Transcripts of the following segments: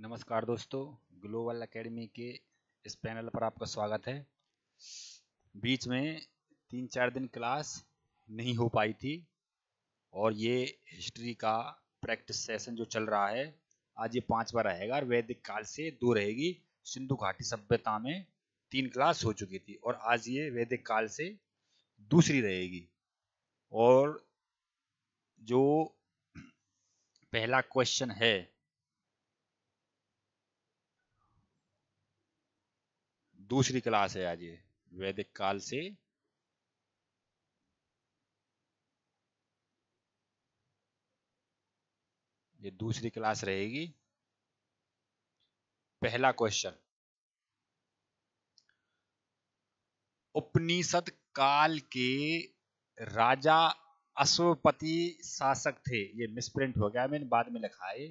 नमस्कार दोस्तों global academy के इस पैनल पर आपका स्वागत है बीच में तीन चार दिन क्लास नहीं हो पाई थी और ये हिस्ट्री का प्रैक्टिस सेशन जो चल रहा है आज ये पांचवा रहेगा और वैदिक काल से दो रहेगी सिंधु घाटी सभ्यता में तीन क्लास हो चुकी थी और आज ये वैदिक काल से दूसरी रहेगी और जो पहला क्वेश्चन है दूसरी क्लास है आज ये वैदिक काल से ये दूसरी क्लास रहेगी पहला क्वेश्चन उपनिषद काल के राजा अश्वपति शासक थे ये मिसप्रिंट हो गया मैंने बाद में लिखा है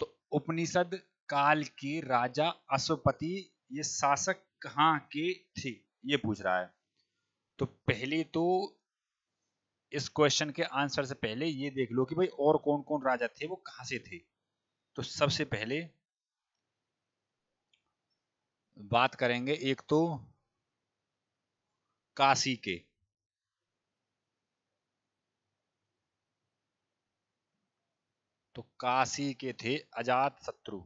तो उपनिषद काल के राजा अश्वपति ये शासक कहाँ के थे ये पूछ रहा है तो पहले तो इस क्वेश्चन के आंसर से पहले ये देख लो कि भाई और कौन कौन राजा थे वो कहां से थे तो सबसे पहले बात करेंगे एक तो काशी के तो काशी के थे अजात शत्रु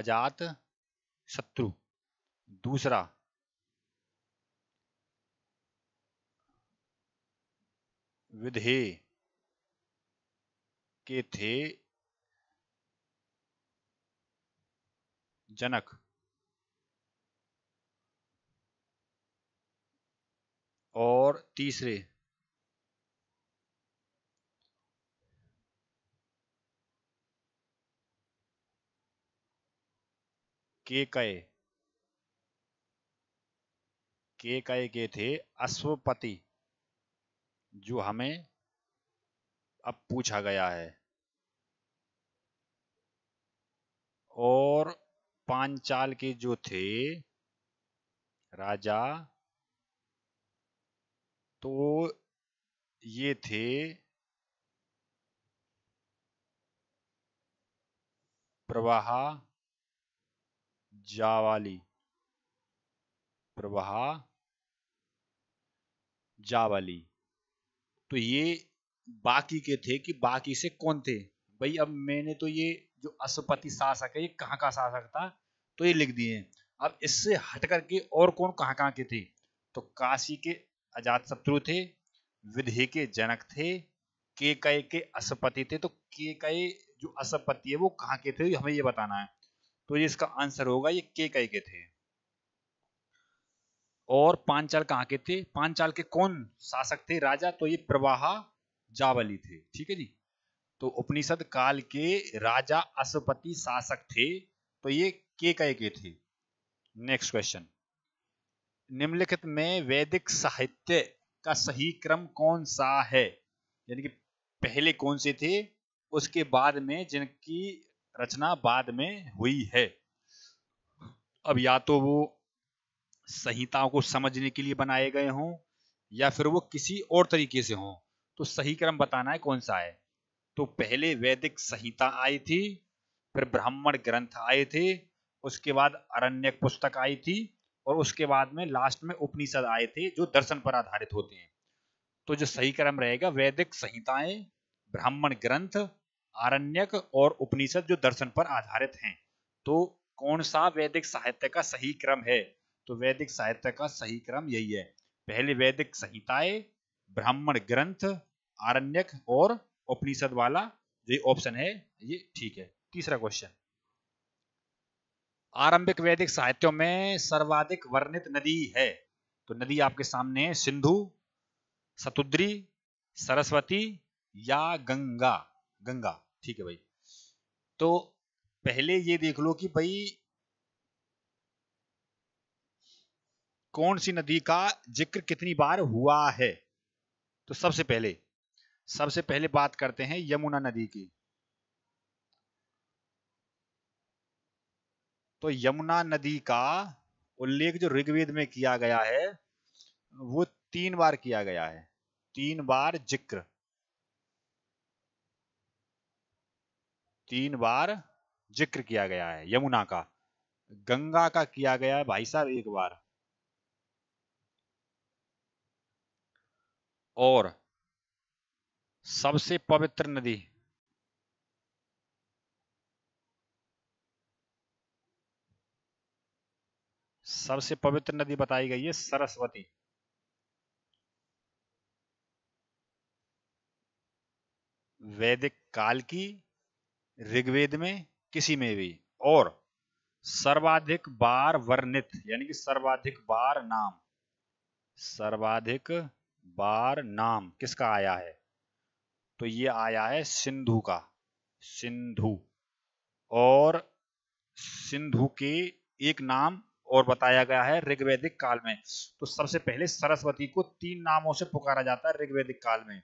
अजात शत्रु दूसरा विधे के थे जनक और तीसरे के कहे के कहे के थे अश्वपति जो हमें अब पूछा गया है और पांचाल के जो थे राजा तो ये थे प्रवाहा जावाली प्रभा जावाली तो ये बाकी के थे कि बाकी से कौन थे भाई अब मैंने तो ये जो अशुपति शासक है ये कहाँ का शासक था तो ये लिख दिए अब इससे हट करके और कौन कहाँ कहाँ के थे तो काशी के अजात शत्रु थे विधे के जनक थे के कई के अशपति थे तो के कई जो अशपति है वो कहाँ के थे हमें ये बताना है तो ये इसका आंसर होगा ये के कई के थे और पांचाल कहाँ के थे पांचाल के कौन शासक थे राजा तो ये प्रवाहा जावली थे ठीक है जी तो उपनिषद काल के राजा अशुपति शासक थे तो ये के कई के थे नेक्स्ट क्वेश्चन निम्नलिखित में वैदिक साहित्य का सही क्रम कौन सा है यानी कि पहले कौन से थे उसके बाद में जिनकी रचना बाद में हुई है अब या तो वो संहिताओं को समझने के लिए बनाए गए हों या फिर वो किसी और तरीके से हों तो सही क्रम बताना है कौन सा है तो पहले वैदिक संहिता आई थी फिर ब्राह्मण ग्रंथ आए थे उसके बाद अरण्यक पुस्तक आई थी और उसके बाद में लास्ट में उपनिषद आए थे जो दर्शन पर आधारित होते हैं तो जो सही क्रम रहेगा वैदिक संहिताएं ब्राह्मण ग्रंथ आरण्यक और उपनिषद जो दर्शन पर आधारित हैं तो कौन सा वैदिक साहित्य का सही क्रम है तो वैदिक साहित्य का सही क्रम यही है पहले वैदिक संहिताएं ब्राह्मण ग्रंथ आरण्यक और उपनिषद वाला जो ऑप्शन है ये ठीक है तीसरा क्वेश्चन आरंभिक वैदिक साहित्यों में सर्वाधिक वर्णित नदी है तो नदी आपके सामने है सिंधु सतुद्री सरस्वती या गंगा गंगा ठीक है भाई तो पहले ये देख लो कि भाई कौन सी नदी का जिक्र कितनी बार हुआ है तो सबसे पहले सबसे पहले बात करते हैं यमुना नदी की तो यमुना नदी का उल्लेख जो ऋग्वेद में किया गया है वो तीन बार किया गया है तीन बार जिक्र तीन बार जिक्र किया गया है यमुना का गंगा का किया गया है भाई साहब एक बार और सबसे पवित्र नदी सबसे पवित्र नदी बताई गई है सरस्वती वैदिक काल की ऋग्वेद में किसी में भी और सर्वाधिक बार वर्णित यानी कि सर्वाधिक बार नाम सर्वाधिक बार नाम किसका आया है तो ये आया है सिंधु का सिंधु और सिंधु के एक नाम और बताया गया है ऋग्वेदिक काल में तो सबसे पहले सरस्वती को तीन नामों से पुकारा जाता है ऋग्वेदिक काल में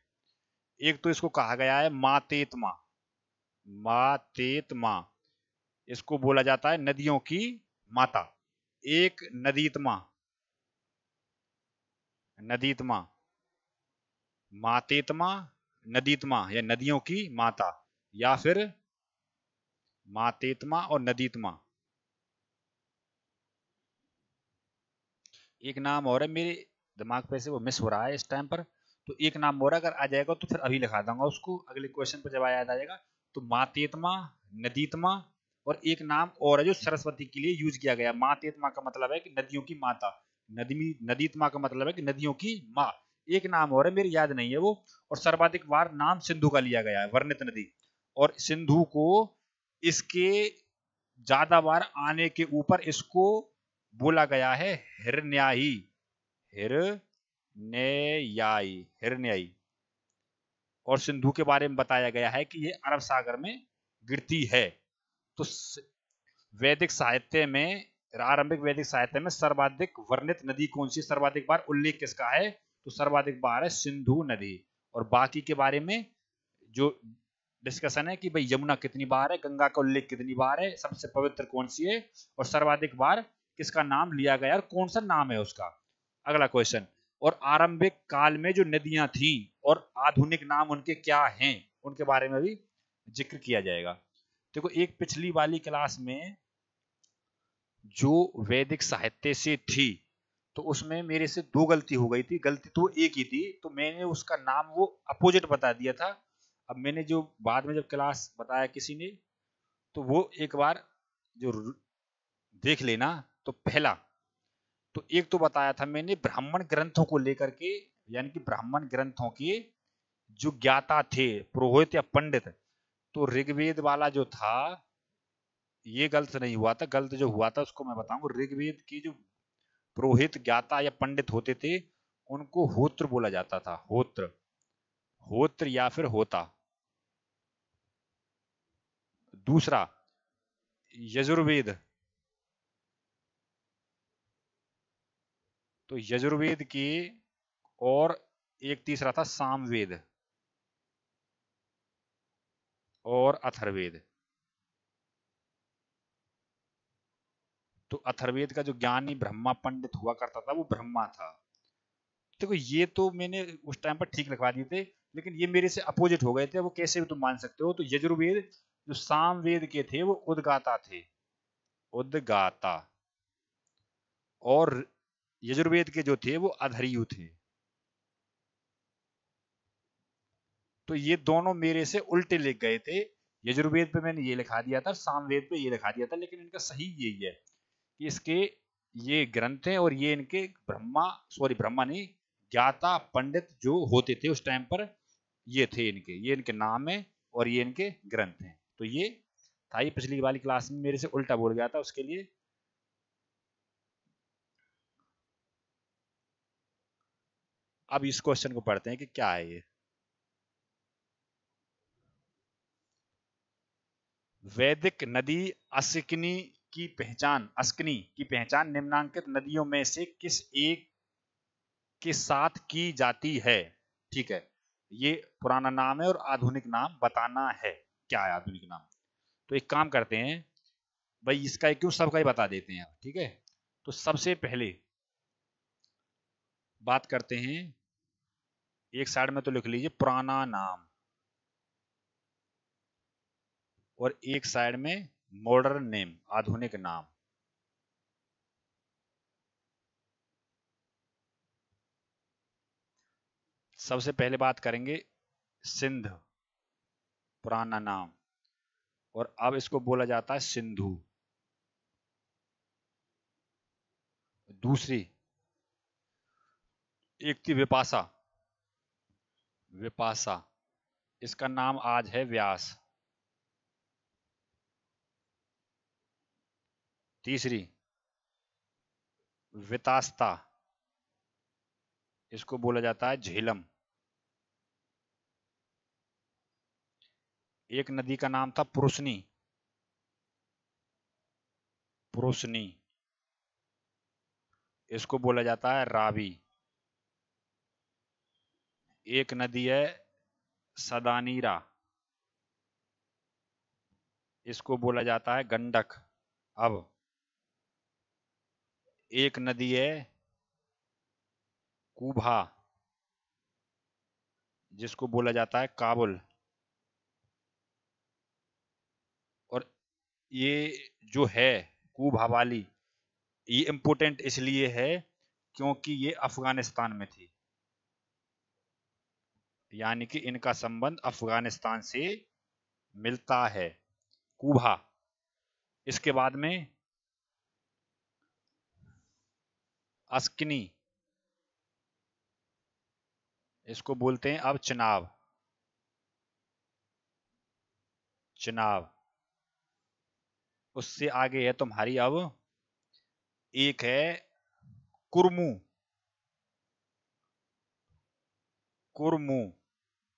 एक तो इसको कहा गया है मातेतमा मातेत मा इसको बोला जाता है नदियों की माता एक नदीतमा नदीतमा मातेतमा नदीतमा या नदियों की माता या फिर मातेतमा और नदीतमा एक नाम और है मेरे दिमाग पे से वो मिस हो रहा है इस टाइम पर तो एक नाम और अगर आ जाएगा तो फिर अभी लिखा दूंगा उसको अगले क्वेश्चन पर जब आया जाएगा तो मातेतमा नदीतमा और एक नाम और है जो सरस्वती के लिए यूज किया गया मातेतमा का मतलब है कि नदियों की माता नदी नदीतमा का मतलब है कि नदियों की माँ एक नाम और है मेरी याद नहीं है वो और सर्वाधिक बार नाम सिंधु का लिया गया है वर्णित नदी और सिंधु को इसके ज्यादा बार आने के ऊपर इसको बोला गया है हिरण्याई हिरण्याई हिरन्याई और सिंधु के बारे में बताया गया है कि ये अरब सागर में गिरती है तो वैदिक साहित्य में आरंभिक वैदिक साहित्य में सर्वाधिक वर्णित नदी कौन सी सर्वाधिक बार उल्लेख किसका है तो सर्वाधिक बार है सिंधु नदी और बाकी के बारे में जो डिस्कशन है कि भाई यमुना कितनी बार है गंगा का उल्लेख कितनी बार है सबसे पवित्र कौन सी है और सर्वाधिक बार किसका नाम लिया गया और कौन सा नाम है उसका अगला क्वेश्चन और आरंभिक काल में जो नदियां थी और आधुनिक नाम उनके क्या हैं उनके बारे में भी जिक्र किया जाएगा देखो एक पिछली वाली क्लास में जो वैदिक साहित्य से थी तो उसमें मेरे से दो गलती हो गई थी गलती तो एक ही थी तो मैंने उसका नाम वो अपोजिट बता दिया था अब मैंने जो बाद में जब क्लास बताया किसी ने तो वो एक बार जो देख लेना तो पहला तो एक तो बताया था मैंने ब्राह्मण ग्रंथों को लेकर के यानी कि ब्राह्मण ग्रंथों के जो ज्ञाता थे पुरोहित या पंडित तो ऋग्वेद वाला जो था ये गलत नहीं हुआ था गलत जो हुआ था उसको मैं बताऊंगा ऋग्वेद की जो पुरोहित ज्ञाता या पंडित होते थे उनको होत्र बोला जाता था होत्र होत्र या फिर होता दूसरा यजुर्वेद तो यजुर्वेद के और एक तीसरा था सामवेद और अथर्वेद तो अथर्वेद का जो ज्ञानी ब्रह्मा पंडित हुआ करता था वो ब्रह्मा था देखो ये तो मैंने उस टाइम पर ठीक लिखवा दिए थे लेकिन ये मेरे से अपोजिट हो गए थे वो कैसे भी तुम मान सकते हो तो यजुर्वेद जो सामवेद के थे वो उदगाता थे उदगाता और यजुर्वेद के जो थे वो अधरयु थे तो ये दोनों मेरे से उल्टे लिख गए थे यजुर्वेद पे मैंने ये लिखा दिया था सामवेद पे ये लिखा दिया था लेकिन इनका सही यही है कि इसके ये ग्रंथ हैं और ये इनके ब्रह्मा सॉरी ब्रह्मा नहीं ज्ञाता पंडित जो होते थे उस टाइम पर ये थे इनके ये इनके नाम है और ये इनके ग्रंथ हैं तो ये था ये पिछली वाली क्लास में मेरे से उल्टा बोल गया था उसके लिए अब इस क्वेश्चन को पढ़ते हैं कि क्या है ये वैदिक नदी अस्किनी की पहचान अस्कनी की पहचान निम्नांकित नदियों में से किस एक के साथ की जाती है ठीक है ये पुराना नाम है और आधुनिक नाम बताना है क्या है आधुनिक नाम तो एक काम करते हैं भाई इसका क्यों सबका ही बता देते हैं ठीक है तो सबसे पहले बात करते हैं एक साइड में तो लिख लीजिए पुराना नाम और एक साइड में मॉडर्न नेम आधुनिक नाम सबसे पहले बात करेंगे सिंध पुराना नाम और अब इसको बोला जाता है सिंधु दूसरी एक थी विपाशा विपासा इसका नाम आज है व्यास तीसरी वितास्ता इसको बोला जाता है झेलम एक नदी का नाम था पुरुषनी पुरुषनी इसको बोला जाता है रावी एक नदी है सदानीरा इसको बोला जाता है गंडक अब एक नदी है कुभा जिसको बोला जाता है काबुल और ये जो है कुभावाली वाली ये इंपोर्टेंट इसलिए है क्योंकि ये अफगानिस्तान में थी यानी कि इनका संबंध अफगानिस्तान से मिलता है कुभा इसके बाद में अस्किनी इसको बोलते हैं अब चनाव चनाव उससे आगे है तुम्हारी अब एक है कुरमू कुरमू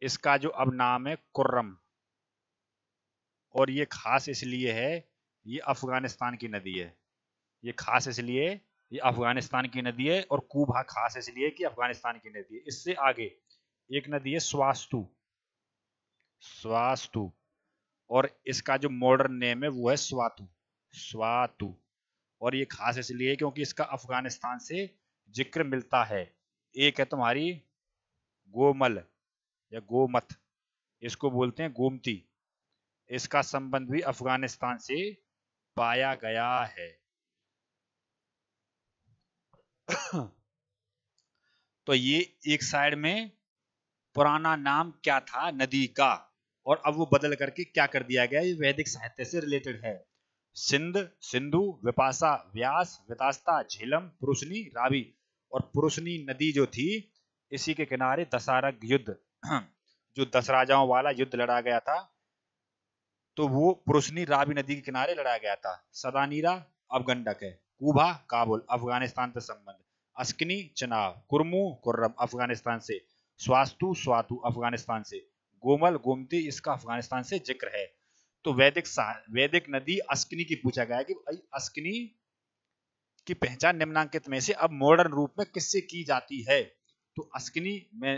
इसका जो अब नाम है कुर्रम और ये खास इसलिए है ये अफगानिस्तान की नदी है ये खास इसलिए ये अफगानिस्तान की नदी है और कुभा खास इसलिए कि अफगानिस्तान की नदी है इससे आगे एक नदी है स्वास्तु स्वास्तु और इसका जो मॉडर्न नेम है वो है स्वातु स्वातु और ये खास इसलिए क्योंकि इसका अफगानिस्तान से जिक्र मिलता है एक है तुम्हारी गोमल या गोमत इसको बोलते हैं गोमती इसका संबंध भी अफगानिस्तान से पाया गया है तो ये एक साइड में पुराना नाम क्या था नदी का और अब वो बदल करके क्या कर दिया गया ये वैदिक साहित्य से रिलेटेड है सिंध सिंधु विपासा व्यास वितास्ता झेलम पुरुषनी रावी और पुरुषनी नदी जो थी इसी के किनारे दशारक युद्ध जो दस राजाओं वाला युद्ध लड़ा गया था तो वो पुरुषनी रावी नदी के किनारे लड़ा गया था सदानीरा अब गंडक है कुभा काबुल अफगानिस्तान से संबंध अस्कनी चनाव कुरमू कुर्रम अफगानिस्तान से स्वास्तु स्वातु अफगानिस्तान से गोमल गोमती इसका अफगानिस्तान से जिक्र है तो वैदिक वैदिक नदी अस्कनी की पूछा गया कि अस्कनी की पहचान निम्नांकित में से अब मॉडर्न रूप में किससे की जाती है तो अस्कनी में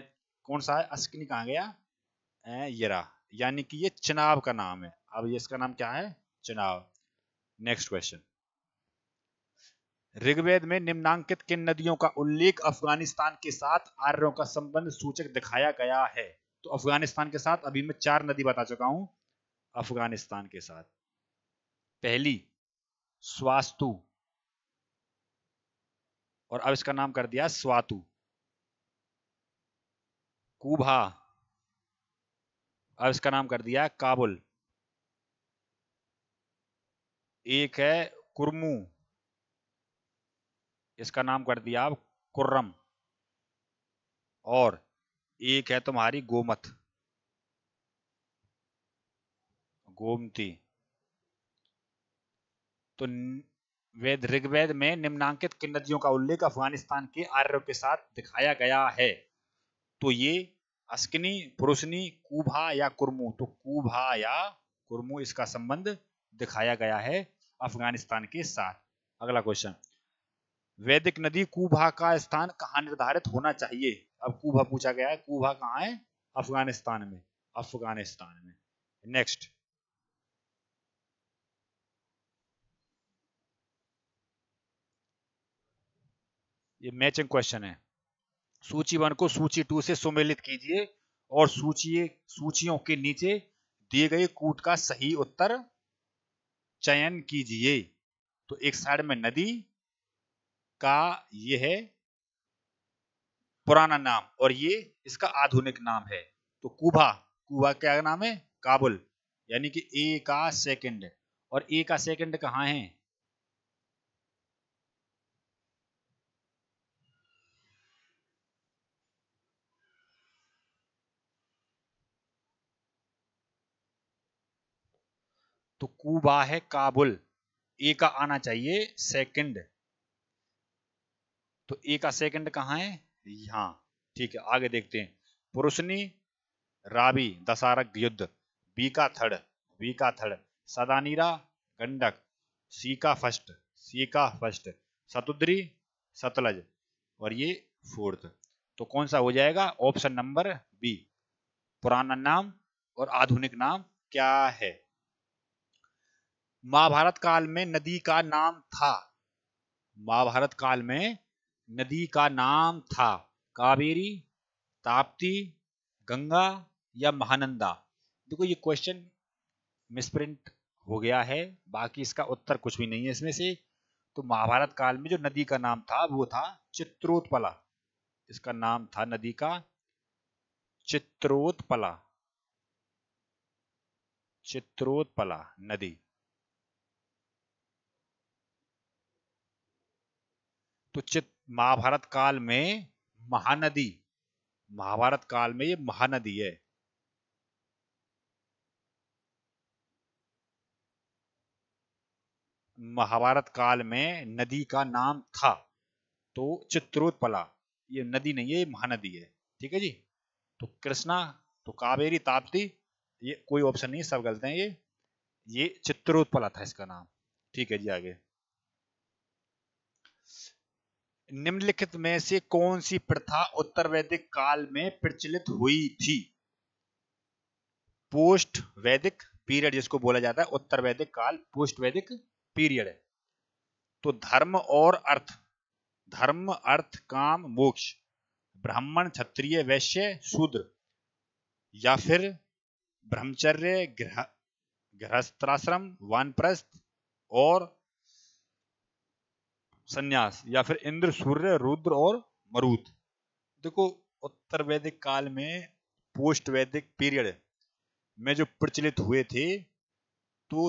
कौन सा है अस्किन कहा गया यरा यानी कि ये चनाव का नाम है अब ये इसका नाम क्या है चनाव नेक्स्ट क्वेश्चन ऋग्वेद में निम्नांकित किन नदियों का उल्लेख अफगानिस्तान के साथ आर्यों का संबंध सूचक दिखाया गया है तो अफगानिस्तान के साथ अभी मैं चार नदी बता चुका हूं अफगानिस्तान के साथ पहली स्वास्तु और अब इसका नाम कर दिया स्वातु कुभा अब इसका नाम कर दिया काबुल एक है कुरमू इसका नाम कर दिया आप कुर्रम और एक है तुम्हारी गोमत गोमती तो वेद ऋग्वेद में निम्नांकित किन नदियों का उल्लेख अफगानिस्तान के आर्यों के साथ दिखाया गया है तो ये अस्किनी पुरुषनी कुभा या कुर्मू तो कुभा या कुर्मू इसका संबंध दिखाया गया है अफगानिस्तान के साथ अगला क्वेश्चन वैदिक नदी कुभा का स्थान कहां निर्धारित होना चाहिए अब कुभा पूछा गया है कुभा कहां है अफगानिस्तान में अफगानिस्तान में नेक्स्ट ये मैचिंग क्वेश्चन है सूची वन को सूची टू से सुमेलित कीजिए और सूची सूचियों के नीचे दिए गए कूट का सही उत्तर चयन कीजिए तो एक साइड में नदी का यह है पुराना नाम और ये इसका आधुनिक नाम है तो कुभा कुभा क्या नाम है काबुल यानी कि ए का सेकंड और ए का सेकंड कहाँ है तो कूबा है काबुल ए का आना चाहिए सेकंड तो ए का सेकंड कहा है यहां ठीक है आगे देखते हैं पुरुषनी राबी दशारक युद्ध बी का थर्ड बी का थर्ड सदानीरा गंडक सी का फर्स्ट सी का फर्स्ट सतुद्री सतलज और ये फोर्थ तो कौन सा हो जाएगा ऑप्शन नंबर बी पुराना नाम और आधुनिक नाम क्या है महाभारत काल में नदी का नाम था महाभारत काल में नदी का नाम था कावेरी ताप्ती गंगा या महानंदा देखो ये क्वेश्चन मिसप्रिंट हो गया है बाकी इसका उत्तर कुछ भी नहीं है इसमें से तो महाभारत काल में जो नदी का नाम था वो था चित्रोत्पला इसका नाम था नदी का चित्रोत्पला चित्रोत्पला नदी तो चित महाभारत काल में महानदी महाभारत काल में ये महानदी है महाभारत काल में नदी का नाम था तो चित्रोत्पला ये नदी नहीं है ये महानदी है ठीक है जी तो कृष्णा तो कावेरी ताप्ती ये कोई ऑप्शन नहीं सब गलत हैं ये ये चित्रोत्पला था इसका नाम ठीक है जी आगे निम्नलिखित में से कौन सी प्रथा उत्तर वैदिक काल में प्रचलित हुई थी पोस्ट वैदिक पीरियड जिसको बोला जाता है उत्तर वैदिक काल पोस्ट वैदिक पीरियड है तो धर्म और अर्थ धर्म अर्थ काम मोक्ष ब्राह्मण क्षत्रिय वैश्य शूद्र या फिर ब्रह्मचर्य गृहस्त्राश्रम गृहस्थाश्रम वानप्रस्थ और संन्यास या फिर इंद्र सूर्य रुद्र और मरुद देखो उत्तर वैदिक काल में पोस्ट वैदिक पीरियड में जो प्रचलित हुए थे तो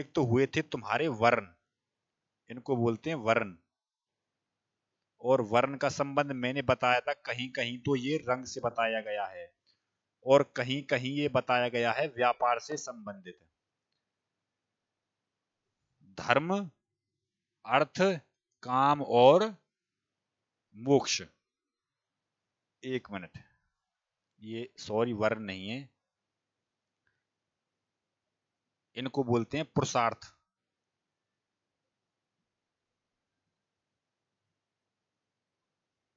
एक तो हुए थे तुम्हारे वर्ण इनको बोलते हैं वर्ण और वर्ण का संबंध मैंने बताया था कहीं कहीं तो ये रंग से बताया गया है और कहीं कहीं ये बताया गया है व्यापार से संबंधित धर्म अर्थ काम और मोक्ष एक मिनट ये सॉरी वर्ण नहीं है इनको बोलते हैं पुरुषार्थ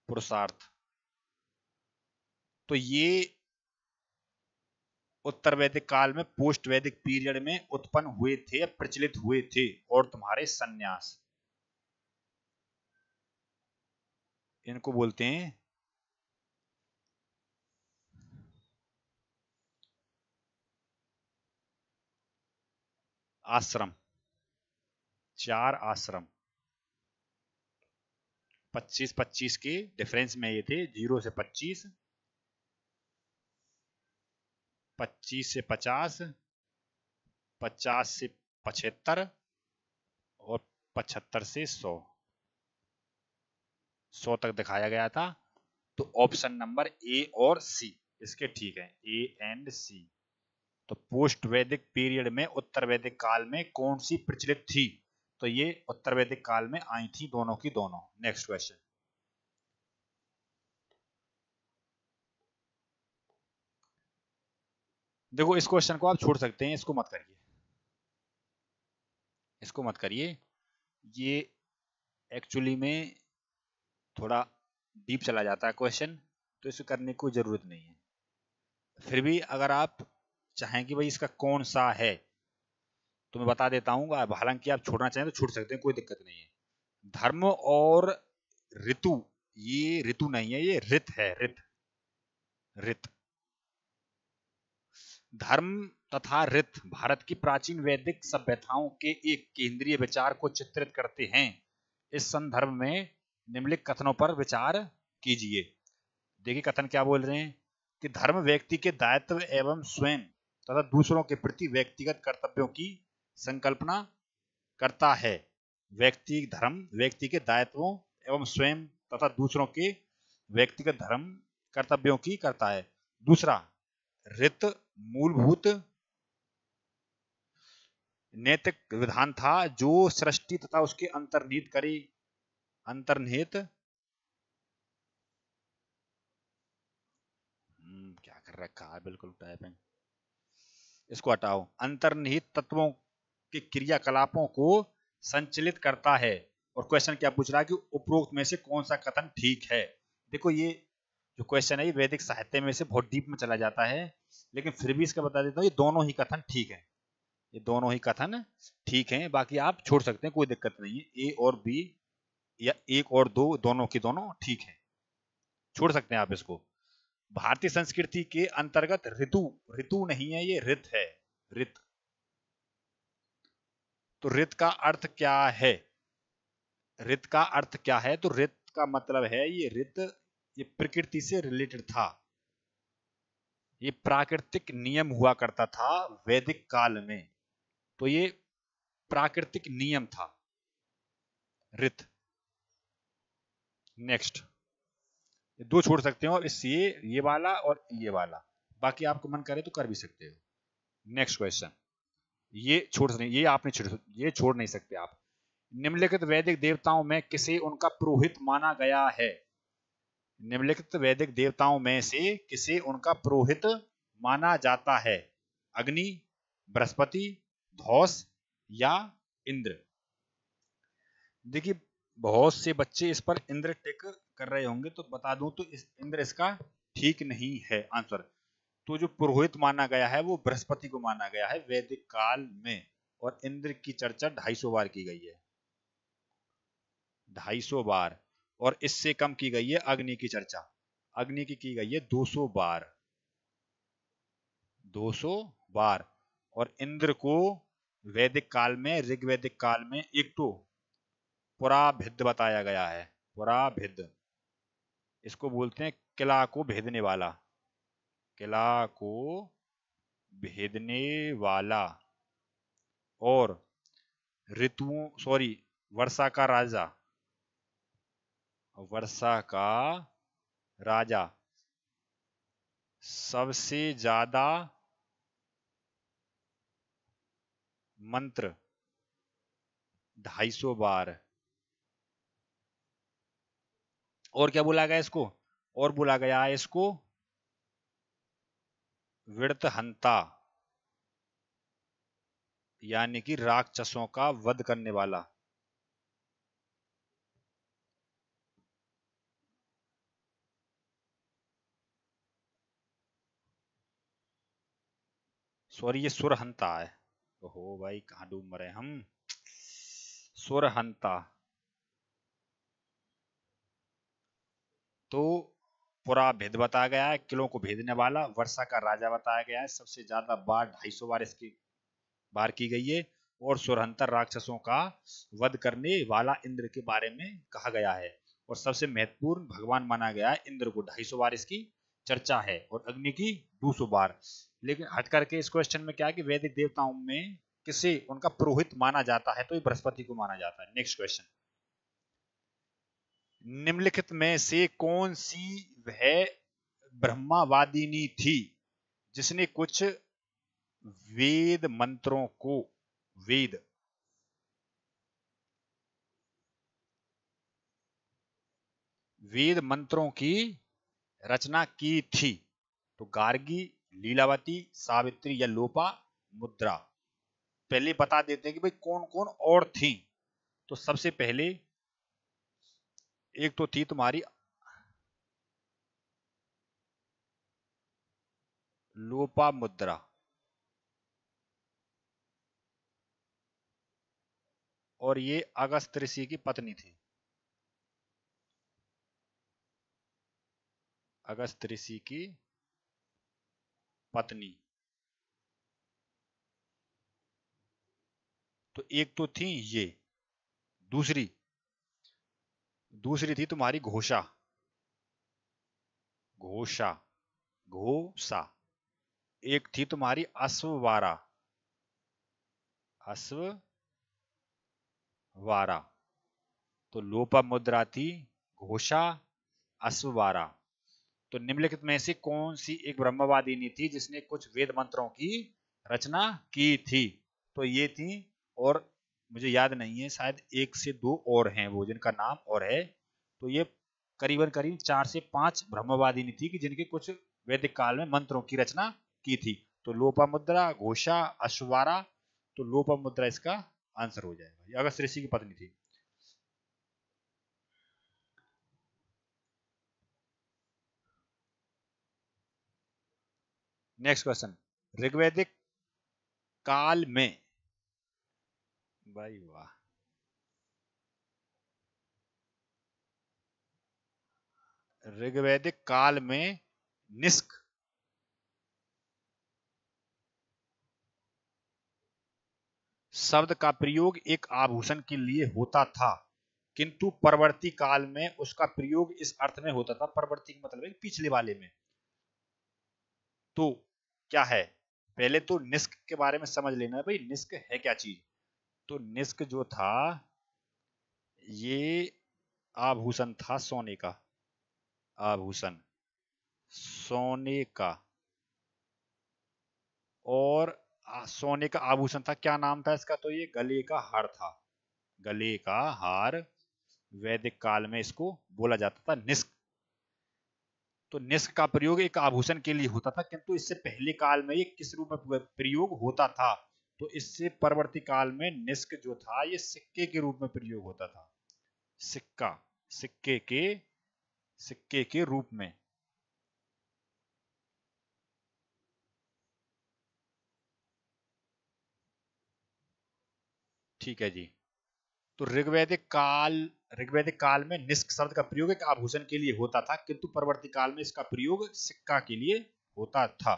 पुरुषार्थ तो ये उत्तर वैदिक काल में पोस्ट वैदिक पीरियड में उत्पन्न हुए थे प्रचलित हुए थे और तुम्हारे सन्यास इनको बोलते हैं आश्रम चार आश्रम 25-25 के डिफरेंस में ये थे जीरो से 25, 25 से 50, 50 से पचहत्तर और पचहत्तर से 100 सौ तक दिखाया गया था तो ऑप्शन नंबर ए और सी इसके ठीक है ए एंड सी तो पोस्ट वैदिक पीरियड में उत्तर वैदिक काल में कौन सी प्रचलित थी तो ये उत्तर वैदिक काल में आई थी दोनों की दोनों नेक्स्ट क्वेश्चन देखो इस क्वेश्चन को आप छोड़ सकते हैं इसको मत करिए इसको मत करिए ये एक्चुअली में थोड़ा डीप चला जाता है क्वेश्चन तो इसे करने की ज़रूरत नहीं है फिर भी अगर आप चाहें कि भाई इसका कौन सा है तो मैं बता देता हूँ हालांकि आप छोड़ना चाहें तो छोड़ सकते हैं कोई दिक्कत नहीं है धर्म और ऋतु ये ऋतु नहीं है ये रित है रित रित धर्म तथा ऋत भारत की प्राचीन वैदिक सभ्यताओं के एक केंद्रीय विचार को चित्रित करते हैं इस संदर्भ में निम्नलिखित कथनों पर विचार कीजिए देखिए कथन क्या बोल रहे हैं कि धर्म व्यक्ति के दायित्व एवं स्वयं तथा दूसरों के प्रति व्यक्तिगत कर्तव्यों की संकल्पना करता है व्यक्ति धर्म व्यक्ति के दायित्वों एवं स्वयं तथा दूसरों के व्यक्तिगत धर्म कर्तव्यों की करता है दूसरा रित मूलभूत नैतिक विधान था जो सृष्टि तथा उसके अंतर्निहित करी अंतर्निहित हम्म, क्या कर रखा है बिल्कुल टाइपिंग इसको हटाओ अंतर्निहित तत्वों के क्रियाकलापों को संचलित करता है और क्वेश्चन क्या पूछ रहा है कि उपरोक्त में से कौन सा कथन ठीक है देखो ये जो क्वेश्चन है ये वैदिक साहित्य में से बहुत डीप में चला जाता है लेकिन फिर भी इसका बता देता हूँ ये दोनों ही कथन ठीक है ये दोनों ही कथन ठीक है बाकी आप छोड़ सकते हैं कोई दिक्कत नहीं है ए और बी या एक और दो दोनों की दोनों ठीक है छोड़ सकते हैं आप इसको भारतीय संस्कृति के अंतर्गत ऋतु ऋतु नहीं है ये ऋत है ऋत तो ऋत का अर्थ क्या है ऋत का अर्थ क्या है तो ऋत का मतलब है ये ऋत ये प्रकृति से रिलेटेड था ये प्राकृतिक नियम हुआ करता था वैदिक काल में तो ये प्राकृतिक नियम था ऋत नेक्स्ट दो छोड़ सकते हो और इससे ये वाला और ये वाला बाकी आपको मन करे तो कर भी सकते हो नेक्स्ट क्वेश्चन ये छोड़ सकते ये आप छोड़ ये छोड़ नहीं सकते आप निम्नलिखित वैदिक देवताओं में किसे उनका पुरोहित माना गया है निम्नलिखित वैदिक देवताओं में से किसे उनका पुरोहित माना जाता है अग्नि बृहस्पति धौस या इंद्र देखिए बहुत से बच्चे इस पर इंद्र टिक कर रहे होंगे तो बता दूं तो इस इंद्र इसका ठीक नहीं है आंसर तो जो पुरोहित माना गया है वो बृहस्पति को माना गया है वैदिक काल में और इंद्र की चर्चा सौ बार की गई है सौ बार और इससे कम की गई है अग्नि की चर्चा अग्नि की की गई है 200 बार 200 बार और इंद्र को वैदिक काल में ऋग्वैदिक काल में एक तो पुराभिद बताया गया है पुरा भिद इसको बोलते हैं किला को भेदने वाला किला को भेदने वाला और ऋतुओं सॉरी वर्षा का राजा वर्षा का राजा सबसे ज्यादा मंत्र 250 बार और क्या बोला गया इसको और बोला गया इसको वृतहंता यानी कि राक्षसों का वध करने वाला सॉरी ये सुरहंता है ओहो भाई कहा डूब मरे हम सुरहंता तो पूरा भेद बताया गया है किलों को भेदने वाला वर्षा का राजा बताया गया है सबसे ज्यादा बार ढाई सौ बार इसकी बार की गई है और सुरहंतर राक्षसों का वध करने वाला इंद्र के बारे में कहा गया है और सबसे महत्वपूर्ण भगवान माना गया है इंद्र को ढाई सौ बार इसकी चर्चा है और अग्नि की दो सौ बार लेकिन हट करके इस क्वेश्चन में क्या है कि वैदिक देवताओं में किसे उनका पुरोहित माना जाता है तो ये बृहस्पति को माना जाता है नेक्स्ट क्वेश्चन निम्नलिखित में से कौन सी वह ब्रह्मावादिनी थी जिसने कुछ वेद मंत्रों को वेद वेद मंत्रों की रचना की थी तो गार्गी लीलावती सावित्री या लोपा मुद्रा पहले बता देते हैं कि भाई कौन कौन और थी तो सबसे पहले एक तो थी तुम्हारी लोपा मुद्रा और ये अगस्त ऋषि की पत्नी थी अगस्त ऋषि की पत्नी तो एक तो थी ये दूसरी दूसरी थी तुम्हारी घोषा घोषा घोषा एक थी तुम्हारी अश्ववारा वारा तो लोपा मुद्रा थी घोषा अश्ववारा तो निम्नलिखित में से कौन सी एक ब्रह्मवादिनी थी जिसने कुछ वेद मंत्रों की रचना की थी तो ये थी और मुझे याद नहीं है शायद एक से दो और हैं वो जिनका नाम और है तो ये करीबन करीब चार से पांच ब्रह्मवादिनी थी कि जिनके कुछ वैदिक काल में मंत्रों की रचना की थी तो लोपा मुद्रा घोषा अश्वारा तो लोपा मुद्रा इसका आंसर हो जाएगा अगर अगस्त ऋषि की पत्नी थी नेक्स्ट क्वेश्चन ऋग्वेदिक काल में भाई वाह ऋग्वैदिक काल में निस्क शब्द का प्रयोग एक आभूषण के लिए होता था किंतु परवर्ती काल में उसका प्रयोग इस अर्थ में होता था परवर्ती मतलब है पिछले वाले में तो क्या है पहले तो निस्क के बारे में समझ लेना है भाई निस्क है क्या चीज तो निस्क जो था ये आभूषण था सोने का आभूषण सोने का और सोने का आभूषण था क्या नाम था इसका तो ये गले का हार था गले का हार वैदिक काल में इसको बोला जाता था निस्क तो निस्क का प्रयोग एक आभूषण के लिए होता था किंतु इससे पहले काल में ये किस रूप में प्रयोग होता था तो इससे परवर्ती काल में निस्क जो था ये सिक्के के रूप में प्रयोग होता था सिक्का सिक्के के सिक्के के रूप में ठीक है जी तो ऋग्वेदिक काल ऋग्वेदिक काल में निष्क शब्द का प्रयोग एक आभूषण के लिए होता था किंतु परवर्ती काल में इसका प्रयोग सिक्का के लिए होता था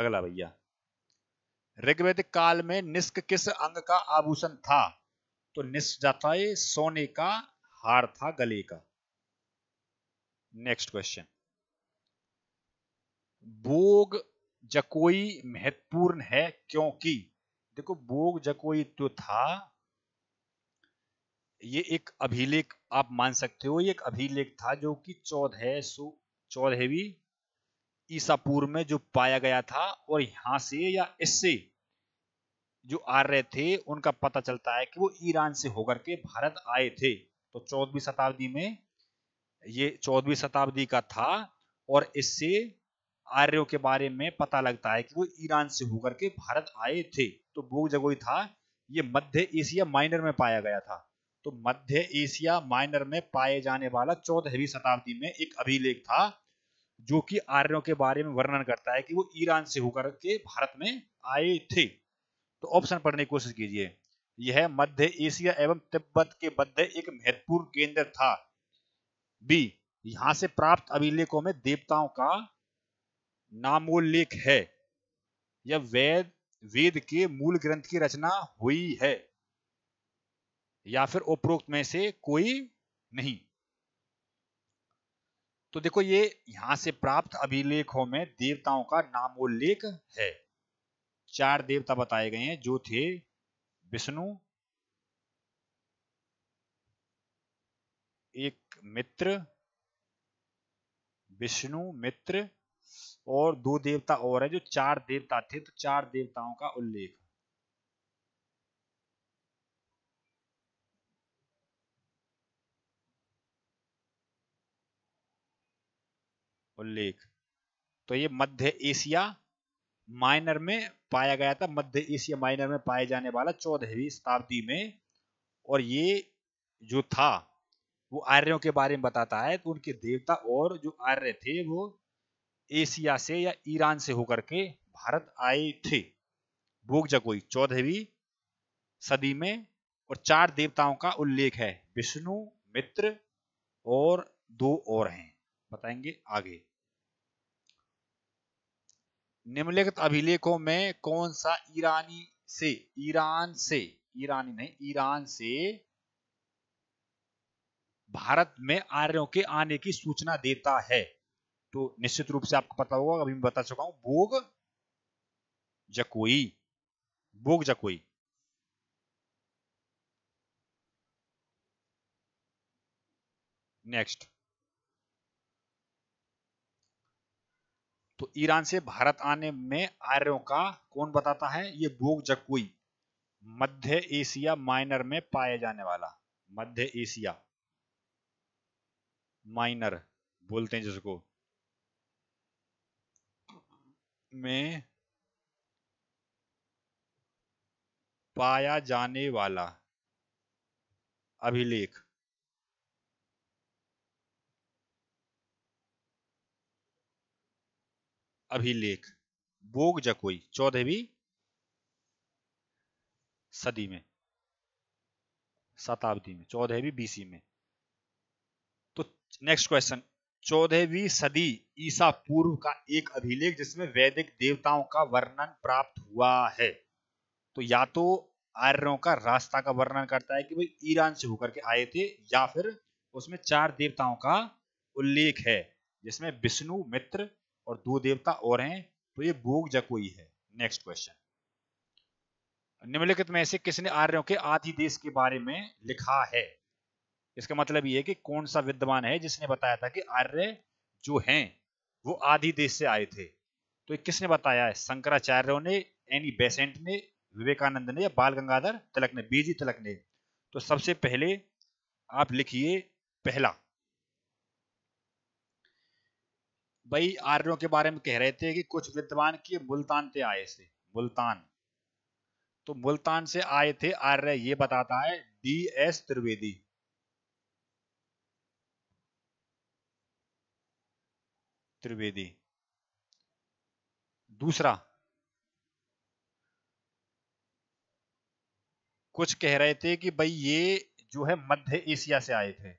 अगला भैया ऋग्वेदिक काल में निष्क किस अंग का आभूषण था तो है सोने का हार था गले का नेक्स्ट क्वेश्चन भोग जकोई महत्वपूर्ण है क्योंकि देखो बोग जकोई तो था ये एक अभिलेख आप मान सकते हो ये एक अभिलेख था जो कि चौदह सो चौदहवीं ईसा पूर्व में जो पाया गया था और यहां से या इससे जो आ रहे थे उनका पता चलता है कि वो ईरान से होकर के भारत आए थे तो चौदहवीं शताब्दी में ये चौदहवीं शताब्दी का था और इससे आर्यों के बारे में पता लगता है कि वो ईरान से होकर के भारत आए थे तो बोग जगोई था ये मध्य एशिया माइनर में पाया गया था तो मध्य एशिया माइनर में पाए जाने वाला चौदहवीं शताब्दी में एक अभिलेख था जो कि आर्यों के बारे में वर्णन करता है कि वो ईरान से होकर के भारत में आए थे तो ऑप्शन पढ़ने की कोशिश कीजिए यह मध्य एशिया एवं तिब्बत के मध्य एक महत्वपूर्ण केंद्र था बी यहां से प्राप्त अभिलेखों में देवताओं का नामोल्लेख है यह वेद वेद के मूल ग्रंथ की रचना हुई है या फिर उपरोक्त में से कोई नहीं तो देखो ये यहां से प्राप्त अभिलेखों में देवताओं का नामोल्लेख है चार देवता बताए गए हैं जो थे विष्णु एक मित्र विष्णु मित्र और दो देवता और है जो चार देवता थे तो चार देवताओं का उल्लेख उल्लेख तो ये मध्य एशिया माइनर में पाया गया था मध्य एशिया माइनर में पाए जाने वाला चौदहवीं शताब्दी में और ये जो था वो आर्यों के बारे में बताता है तो उनके देवता और जो आर्य थे वो एशिया से या ईरान से होकर के भारत आए थे भोग जगोई चौदहवीं सदी में और चार देवताओं का उल्लेख है विष्णु मित्र और दो और हैं बताएंगे आगे निम्नलिखित अभिलेखों में कौन सा ईरानी से ईरान से ईरानी नहीं ईरान से भारत में आर्यों के आने की सूचना देता है तो निश्चित रूप से आपको पता होगा अभी मैं बता चुका हूं बोग जकोई बोग जकोई नेक्स्ट तो ईरान से भारत आने में आर्यों का कौन बताता है ये बोग जकुई मध्य एशिया माइनर में पाया जाने वाला मध्य एशिया माइनर बोलते हैं जिसको में पाया जाने वाला अभिलेख अभिलेख बोग जकोई चौदहवीं सदी में शताब्दी में चौदहवीं बीसी में तो नेक्स्ट क्वेश्चन चौदहवीं सदी ईसा पूर्व का एक अभिलेख जिसमें वैदिक देवताओं का वर्णन प्राप्त हुआ है तो या तो आर्यों का रास्ता का वर्णन करता है कि भाई ईरान से होकर के आए थे या फिर उसमें चार देवताओं का उल्लेख है जिसमें विष्णु मित्र और दो देवता और हैं तो ये भोग जकोई है नेक्स्ट क्वेश्चन निम्नलिखित में से किसने आर्यों के आदि देश के बारे में लिखा है इसका मतलब ये है कि कौन सा विद्वान है जिसने बताया था कि आर्य जो हैं वो आदि देश से आए थे तो ये किसने बताया है शंकराचार्यों ने एनी बेसेंट ने विवेकानंद ने या बाल गंगाधर तिलक ने बीजी तिलक ने तो सबसे पहले आप लिखिए पहला भाई आर्यों के बारे में कह रहे थे कि कुछ विद्वान किए मुल्तान से आए से मुल्तान तो मुल्तान से आए थे आर्य ये बताता है डी एस त्रिवेदी त्रिवेदी दूसरा कुछ कह रहे थे कि भाई ये जो है मध्य एशिया से आए थे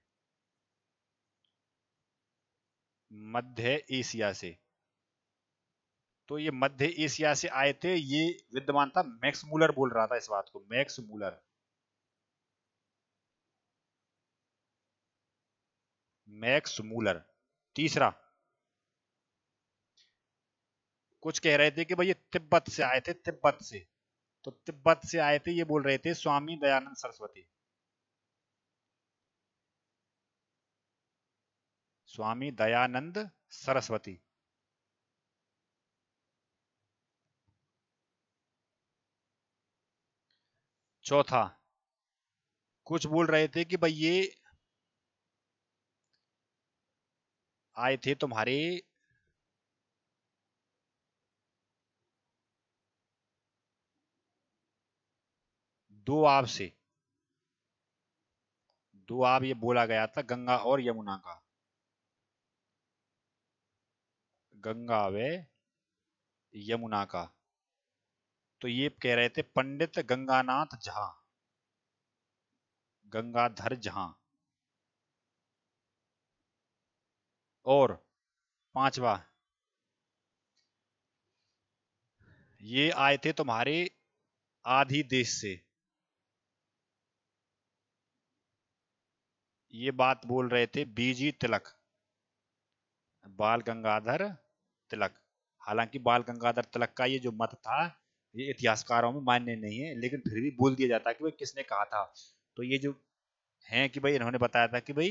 मध्य एशिया से तो ये मध्य एशिया से आए थे ये विद्यमान था मैक्स मूलर बोल रहा था इस बात को मैक्स मूलर मैक्स मूलर तीसरा कुछ कह रहे थे कि भाई ये तिब्बत से आए थे तिब्बत से तो तिब्बत से आए थे ये बोल रहे थे स्वामी दयानंद सरस्वती स्वामी दयानंद सरस्वती चौथा कुछ बोल रहे थे कि भाई ये आए थे तुम्हारे दो आब से दो आप ये बोला गया था गंगा और यमुना का गंगा वे यमुना का तो ये कह रहे थे पंडित गंगानाथ झा गंगाधर झा और पांचवा ये आए थे तुम्हारे आधी देश से ये बात बोल रहे थे बीजी तिलक बाल गंगाधर तिलक हालांकि बाल गंगाधर तिलक का ये जो मत था ये इतिहासकारों में मान्य नहीं है लेकिन फिर भी बोल दिया जाता है कि भाई किसने कहा था तो ये जो है कि भाई इन्होंने बताया था कि भाई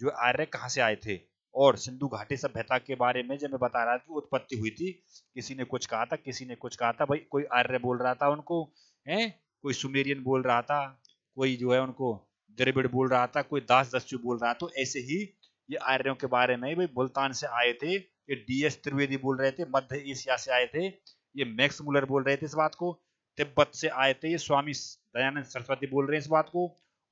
जो आर्य कहाँ से आए थे और सिंधु घाटी सभ्यता के बारे में जब मैं बता रहा था कि उत्पत्ति हुई थी किसी ने कुछ कहा था किसी ने कुछ कहा था भाई कोई आर्य बोल रहा था उनको हैं कोई सुमेरियन बोल रहा था कोई जो है उनको द्रविड़ बोल रहा था कोई दास दस्यु बोल रहा था तो ऐसे ही ये आर्यों के बारे में भाई मुल्तान से आए थे ये डी एस त्रिवेदी बोल रहे थे मध्य एशिया से आए थे ये मैक्स मुलर बोल रहे थे इस बात को तिब्बत से आए थे ये स्वामी दयानंद सरस्वती बोल रहे हैं इस बात को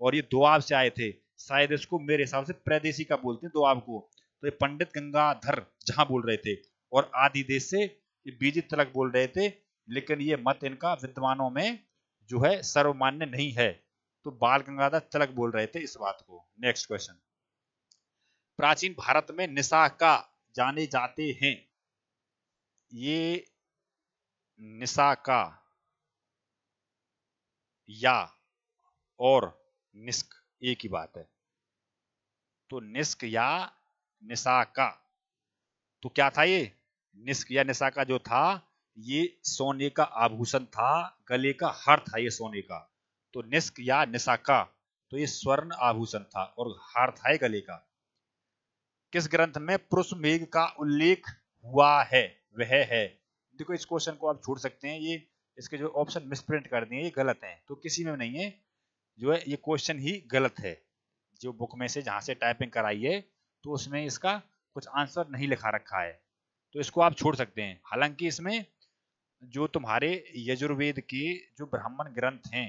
और ये दोआब से आए थे शायद इसको मेरे हिसाब से प्रदेशी का बोलते हैं दोआब को तो ये पंडित गंगाधर जहां बोल रहे थे और आदि देश से ये बीजित तलक बोल रहे थे लेकिन ये मत इनका विद्वानों में जो है सर्वमान्य नहीं है तो बाल गंगाधर तलक बोल रहे थे इस बात को नेक्स्ट क्वेश्चन प्राचीन भारत में निशा का जाने जाते हैं ये निशा का या और निस्क एक ही बात है तो निस्क या निशा का तो क्या था ये निस्क या निशा का जो था ये सोने का आभूषण था गले का हार था ये सोने का तो निस्क या निशा का तो ये स्वर्ण आभूषण था और हार था गले का किस ग्रंथ में मेघ का उल्लेख हुआ है वह है देखो इस क्वेश्चन को आप छोड़ सकते हैं ये इसके जो ऑप्शन मिसप्रिंट कर दिए ये गलत है तो किसी में नहीं है जो है ये क्वेश्चन ही गलत है जो बुक में से जहां से टाइपिंग कराई है तो उसमें इसका कुछ आंसर नहीं लिखा रखा है तो इसको आप छोड़ सकते हैं हालांकि इसमें जो तुम्हारे यजुर्वेद के जो ब्राह्मण ग्रंथ हैं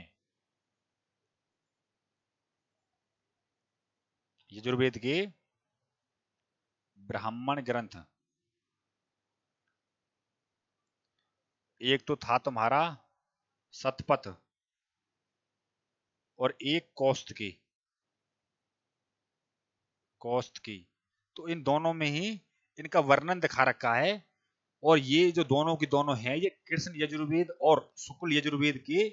यजुर्वेद के ब्राह्मण ग्रंथ एक तो था तुम्हारा सतपथ और एक कौस्त की कौस्त की तो इन दोनों में ही इनका वर्णन दिखा रखा है और ये जो दोनों की दोनों हैं ये कृष्ण यजुर्वेद और शुक्ल यजुर्वेद के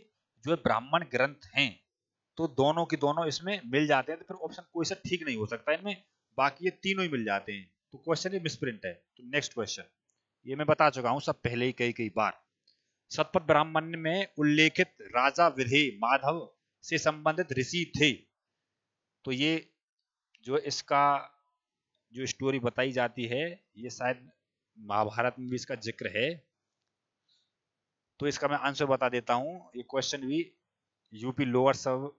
जो ब्राह्मण ग्रंथ हैं तो दोनों की दोनों इसमें मिल जाते हैं तो फिर ऑप्शन कोई सा ठीक नहीं हो सकता इनमें बाकी ये तीनों ही मिल जाते हैं तो क्वेश्चन ही मिसप्रिंट है तो नेक्स्ट क्वेश्चन ये मैं बता चुका हूं सब पहले ही कई कई बार सतपत ब्राह्मण में उल्लेखित राजा विधि माधव से संबंधित ऋषि थे तो ये जो इसका जो स्टोरी बताई जाती है ये शायद महाभारत में भी इसका जिक्र है तो इसका मैं आंसर बता देता हूं ये क्वेश्चन भी UP lower sub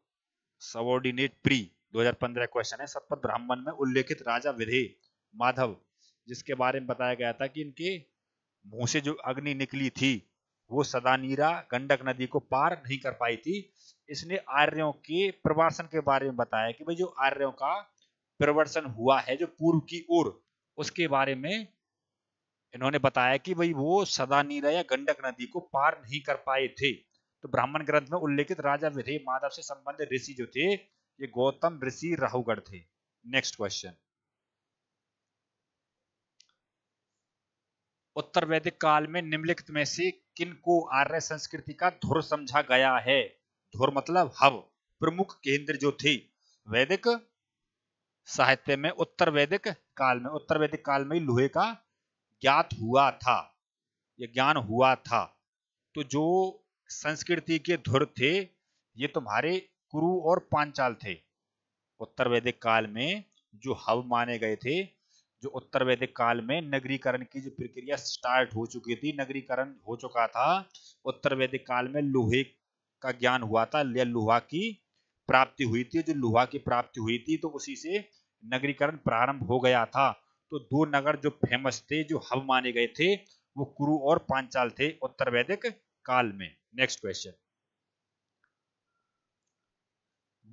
subordinate pre 2015 question है सतपथ ब्राह्मण में उल्लेखित राजा विधेय माधव जिसके बारे में बताया गया था कि इनके मुंह से जो अग्नि निकली थी वो सदानीरा गंडक नदी को पार नहीं कर पाई थी इसने आर्यों के प्रवासन के बारे में बताया कि भाई जो आर्यों का प्रवर्सन हुआ है जो पूर्व की ओर उसके बारे में इन्होंने बताया कि भाई वो सदानीरा या गंडक नदी को पार नहीं कर पाए थे तो ब्राह्मण ग्रंथ में उल्लेखित राजा विधेय माधव से संबंधित ऋषि जो थे ये गौतम ऋषि राहुगढ़ थे नेक्स्ट क्वेश्चन उत्तर वैदिक काल में निम्नलिखित में से किन को आर्य संस्कृति का धुर समझा गया है धुर मतलब हव प्रमुख केंद्र जो थी वैदिक साहित्य में उत्तर वैदिक काल में उत्तर वैदिक काल में लोहे का ज्ञात हुआ था यह ज्ञान हुआ था तो जो संस्कृति के धुर थे ये तुम्हारे कुरु और पांचाल थे उत्तर वैदिक काल में जो हव माने गए थे जो उत्तर वैदिक काल में नगरीकरण की जो प्रक्रिया स्टार्ट हो चुकी थी नगरीकरण हो चुका था उत्तर वैदिक काल में लोहे का ज्ञान हुआ था या लोहा की प्राप्ति हुई थी जो लोहा की प्राप्ति हुई थी तो उसी से नगरीकरण प्रारंभ हो गया था तो दो नगर जो फेमस थे जो हब माने गए थे वो कुरु और पांचाल थे उत्तर वैदिक काल में नेक्स्ट क्वेश्चन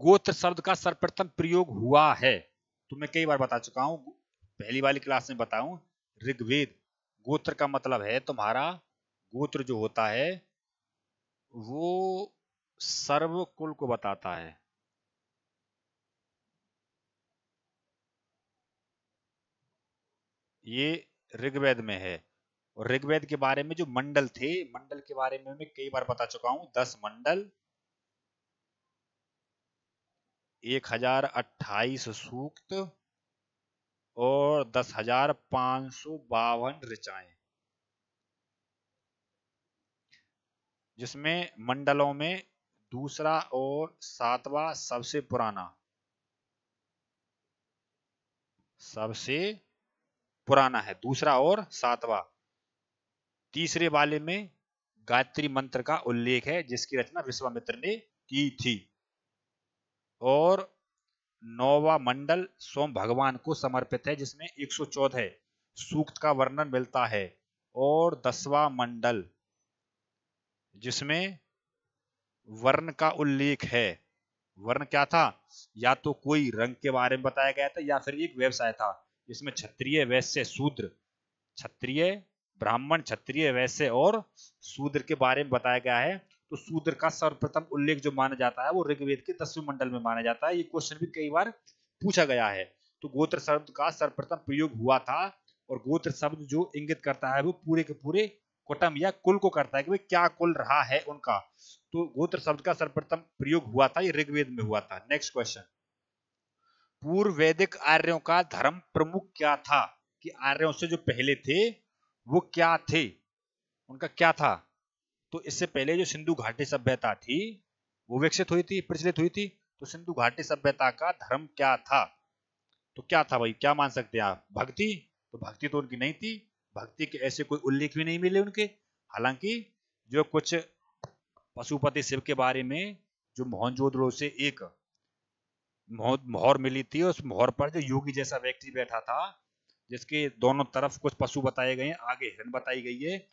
गोत्र शब्द का सर्वप्रथम प्रयोग हुआ है तो मैं कई बार बता चुका हूं पहली वाली क्लास में बताऊं ऋग्वेद गोत्र का मतलब है तुम्हारा गोत्र जो होता है वो सर्व कुल को बताता है ये ऋग्वेद में है और ऋग्वेद के बारे में जो मंडल थे मंडल के बारे में मैं कई बार बता चुका हूं दस मंडल एक हजार अट्ठाईस सूक्त और दस हजार पांच सौ बावन ऋचाए जिसमें मंडलों में दूसरा और सातवां सबसे पुराना सबसे पुराना है दूसरा और सातवां तीसरे वाले में गायत्री मंत्र का उल्लेख है जिसकी रचना विश्वामित्र ने की थी और नौवा मंडल सोम भगवान को समर्पित है जिसमें 114 सूक्त का वर्णन मिलता है और दसवा मंडल जिसमें वर्ण का उल्लेख है वर्ण क्या था या तो कोई रंग के बारे में बताया गया था या फिर एक व्यवसाय था जिसमें क्षत्रिय वैश्य शूद्र क्षत्रिय ब्राह्मण क्षत्रिय वैश्य और शूद्र के बारे में बताया गया है तो सूद्र का सर्वप्रथम उल्लेख जो माना जाता है वो ऋग्वेद के दसवें मंडल में माना जाता है ये क्वेश्चन भी कई बार पूछा गया है तो गोत्र शब्द का सर्वप्रथम प्रयोग हुआ था और गोत्र शब्द जो इंगित करता है वो पूरे के पूरे कुटम या कुल को करता है कि क्या कुल रहा है उनका तो गोत्र शब्द का सर्वप्रथम प्रयोग हुआ था ये ऋग्वेद में हुआ था नेक्स्ट क्वेश्चन पूर्व वैदिक आर्यों का धर्म प्रमुख क्या था कि आर्यों से जो पहले थे वो क्या थे उनका क्या था तो इससे पहले जो सिंधु घाटी सभ्यता थी वो विकसित हुई थी प्रचलित हुई थी तो सिंधु घाटी सभ्यता का धर्म क्या था तो क्या था भाई क्या मान सकते हैं आप भक्ति तो भक्ति तो उनकी नहीं थी भक्ति के ऐसे कोई उल्लेख भी नहीं मिले उनके हालांकि जो कुछ पशुपति शिव के बारे में जो मोहनजोदड़ो से एक मोहर मिली थी उस मोहर पर जो योगी जैसा व्यक्ति बैठा था जिसके दोनों तरफ कुछ पशु बताए गए हैं आगे हिरण बताई गई है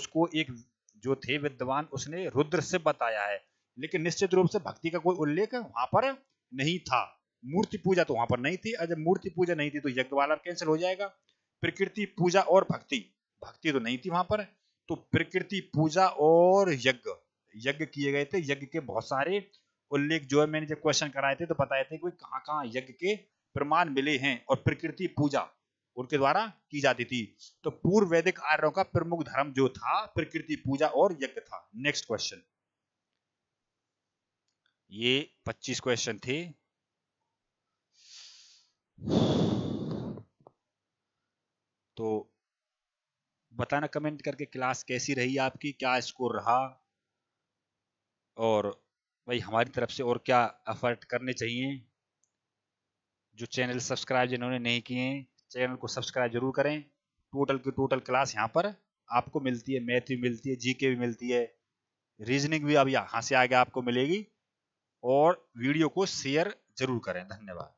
उसको एक जो थे विद्वान उसने रुद्र से बताया है लेकिन निश्चित रूप से भक्ति का कोई उल्लेख वहां पर नहीं था मूर्ति पूजा तो वहां पर नहीं थी अगर जब मूर्ति पूजा नहीं थी तो यज्ञ वाला कैंसिल हो जाएगा प्रकृति पूजा और भक्ति भक्ति तो नहीं थी वहां पर तो प्रकृति पूजा और यज्ञ यज्ञ किए गए थे यज्ञ के बहुत सारे उल्लेख जो है मैंने जब क्वेश्चन कराए थे तो बताए थे कि कहाँ कहाँ यज्ञ के प्रमाण मिले हैं और प्रकृति पूजा उनके द्वारा की जाती थी तो पूर्व वैदिक आर्यों का प्रमुख धर्म जो था प्रकृति पूजा और यज्ञ था नेक्स्ट क्वेश्चन ये 25 क्वेश्चन थे तो बताना कमेंट करके क्लास कैसी रही आपकी क्या स्कोर रहा और भाई हमारी तरफ से और क्या एफर्ट करने चाहिए जो चैनल सब्सक्राइब जिन्होंने नहीं किए चैनल को सब्सक्राइब जरूर करें टोटल की टोटल क्लास यहाँ पर आपको मिलती है मैथ भी मिलती है जीके भी मिलती है रीजनिंग भी अब यहाँ से आगे आपको मिलेगी और वीडियो को शेयर जरूर करें धन्यवाद